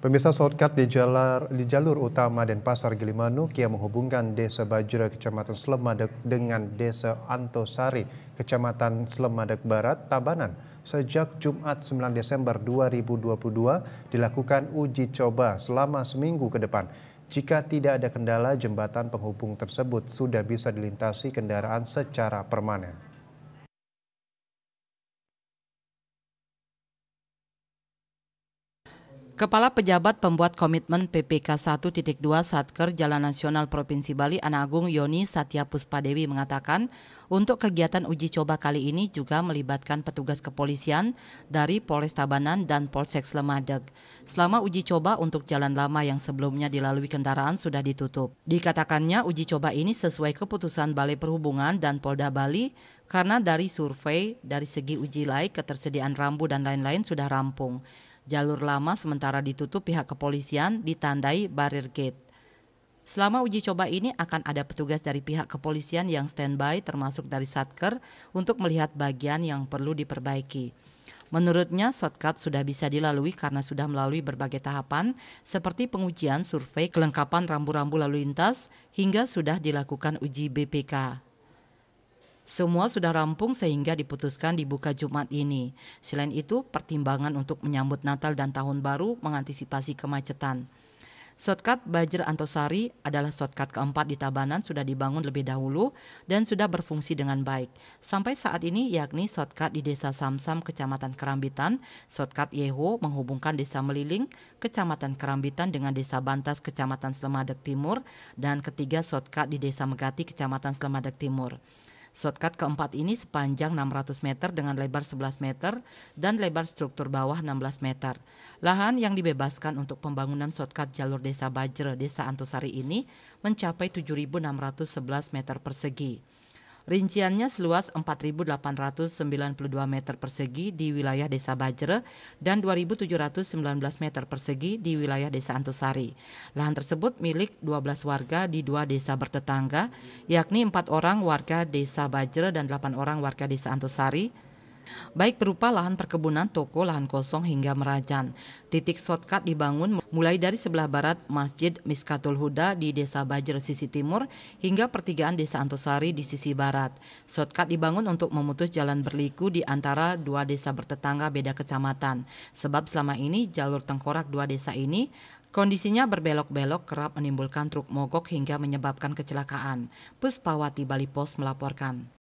Pemirsa shortcut di jalur, di jalur utama dan pasar Gilimanuk yang menghubungkan desa Bajura kecamatan Slemadeg dengan desa Antosari kecamatan Slemadeg Barat Tabanan sejak Jumat 9 Desember 2022 dilakukan uji coba selama seminggu ke depan. Jika tidak ada kendala, jembatan penghubung tersebut sudah bisa dilintasi kendaraan secara permanen. Kepala Pejabat Pembuat Komitmen PPK 1.2 Satker Jalan Nasional Provinsi Bali Anagung Yoni Satya Puspadewi mengatakan untuk kegiatan uji coba kali ini juga melibatkan petugas kepolisian dari Polres Tabanan dan Polsek Lemadeg. Selama uji coba untuk jalan lama yang sebelumnya dilalui kendaraan sudah ditutup. Dikatakannya uji coba ini sesuai keputusan Balai Perhubungan dan Polda Bali karena dari survei dari segi uji laik ketersediaan rambu dan lain-lain sudah rampung. Jalur lama sementara ditutup pihak kepolisian ditandai barrier gate. Selama uji coba ini akan ada petugas dari pihak kepolisian yang standby termasuk dari Satker untuk melihat bagian yang perlu diperbaiki. Menurutnya, shortcut sudah bisa dilalui karena sudah melalui berbagai tahapan seperti pengujian, survei, kelengkapan rambu-rambu lalu lintas hingga sudah dilakukan uji BPK. Semua sudah rampung sehingga diputuskan dibuka Jumat ini. Selain itu, pertimbangan untuk menyambut Natal dan Tahun Baru mengantisipasi kemacetan. Sotkat Bajer Antosari adalah sotkat keempat di Tabanan sudah dibangun lebih dahulu dan sudah berfungsi dengan baik. Sampai saat ini yakni sotkat di Desa Samsam, Kecamatan Kerambitan, sotkat Yeho menghubungkan Desa Meliling, Kecamatan Kerambitan dengan Desa Bantas, Kecamatan Slemadeg Timur, dan ketiga sotkat di Desa Megati, Kecamatan Slemadeg Timur. Shortcut keempat ini sepanjang 600 meter dengan lebar 11 meter dan lebar struktur bawah 16 meter. Lahan yang dibebaskan untuk pembangunan shortcut jalur desa Bajre, desa Antusari ini mencapai 7.611 meter persegi. Rinciannya seluas 4.892 meter persegi di wilayah Desa Bajre dan 2.719 meter persegi di wilayah Desa Antusari. Lahan tersebut milik 12 warga di dua desa bertetangga, yakni empat orang warga Desa Bajre dan 8 orang warga Desa Antusari baik berupa lahan perkebunan, toko, lahan kosong hingga merajan. Titik shortcut dibangun mulai dari sebelah barat Masjid Miskatul Huda di Desa bajer sisi timur hingga pertigaan Desa Antosari di sisi barat. Shortcut dibangun untuk memutus jalan berliku di antara dua desa bertetangga beda kecamatan. Sebab selama ini jalur tengkorak dua desa ini Kondisinya berbelok-belok kerap menimbulkan truk mogok hingga menyebabkan kecelakaan. Puspawati Bali Pos melaporkan.